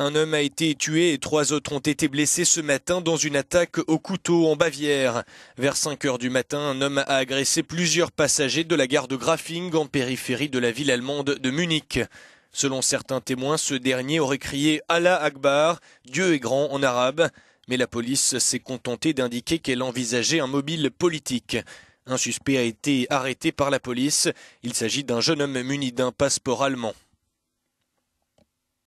Un homme a été tué et trois autres ont été blessés ce matin dans une attaque au couteau en Bavière. Vers 5 heures du matin, un homme a agressé plusieurs passagers de la gare de Grafing en périphérie de la ville allemande de Munich. Selon certains témoins, ce dernier aurait crié Allah Akbar, Dieu est grand en arabe, mais la police s'est contentée d'indiquer qu'elle envisageait un mobile politique. Un suspect a été arrêté par la police. Il s'agit d'un jeune homme muni d'un passeport allemand.